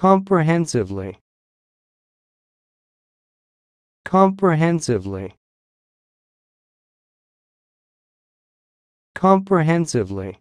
comprehensively comprehensively comprehensively